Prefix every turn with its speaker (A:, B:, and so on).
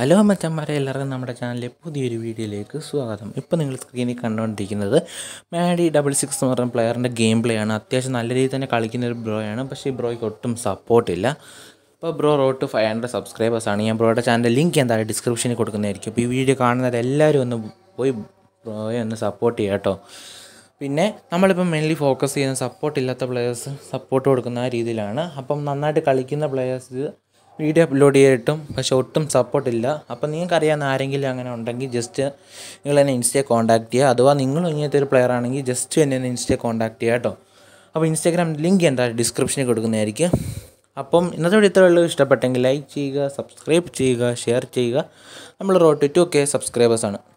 A: hello മച്ചന്മാരെ എല്ലാവരും നമ്മുടെ ചാനലിൽ പുതിയൊരു വീഡിയോയിലേക്ക് സ്വാഗതം ഇപ്പോൾ നിങ്ങൾ സ്ക്രീനിൽ കണ്ടുകൊണ്ടിരിക്കുന്നത് മാഡി ഡബിൾ സിക്സ് എന്ന് പറയുന്ന പ്ലെയറിൻ്റെ ഗെയിം പ്ലേ ആണ് അത്യാവശ്യം നല്ല രീതിയിൽ തന്നെ കളിക്കുന്ന ഒരു ബ്രോയാണ് പക്ഷേ ഈ ബ്രോയ്ക്ക് ഒട്ടും സപ്പോർട്ടില്ല ഇപ്പോൾ ബ്രോ റോട്ട് ഫൈവ് ഹൺഡ്രഡ് സബ്സ്ക്രൈബേഴ്സാണ് ഞാൻ ബ്രോയുടെ ചാനലിൻ്റെ ലിങ്ക് എന്തായാലും ഡിസ്ക്രിപ്ഷനിൽ കൊടുക്കുന്നതായിരിക്കും ഇപ്പോൾ ഈ വീഡിയോ എല്ലാവരും ഒന്ന് പോയി ബ്രോയെ ഒന്ന് സപ്പോർട്ട് ചെയ്യാം കേട്ടോ പിന്നെ നമ്മളിപ്പം മെയിൻലി ഫോക്കസ് ചെയ്യുന്ന സപ്പോർട്ട് ഇല്ലാത്ത പ്ലെയേഴ്സ് സപ്പോർട്ട് കൊടുക്കുന്ന രീതിയിലാണ് അപ്പം നന്നായിട്ട് കളിക്കുന്ന പ്ലെയേഴ്സ് വീഡിയോ അപ്ലോഡ് ചെയ്തിട്ടും പക്ഷെ ഒട്ടും സപ്പോർട്ടില്ല അപ്പോൾ നിങ്ങൾക്കറിയാവുന്ന ആരെങ്കിലും അങ്ങനെ ഉണ്ടെങ്കിൽ ജസ്റ്റ് നിങ്ങൾ എന്നെ ഇൻസ്റ്റയെ കോൺടാക്ട് ചെയ്യുക അഥവാ നിങ്ങൾ ഇങ്ങനത്തെ ഒരു പ്ലെയർ ആണെങ്കിൽ ജസ്റ്റ് എന്നെ ഒന്ന് ഇൻസ്റ്റയെ കോൺടാക്ട് ചെയ്യുക കേട്ടോ അപ്പോൾ ഇൻസ്റ്റാഗ്രാം ലിങ്ക് എന്താ ഡിസ്ക്രിപ്ഷനിൽ കൊടുക്കുന്നതായിരിക്കും അപ്പം ഇന്നത്തെ വീഡിയോ വെള്ളം ഇഷ്ടപ്പെട്ടെങ്കിൽ ലൈക്ക് ചെയ്യുക സബ്സ്ക്രൈബ് ചെയ്യുക ഷെയർ ചെയ്യുക നമ്മൾ റോഡ് ടു ഒക്കെ സബ്സ്ക്രൈബേഴ്സാണ്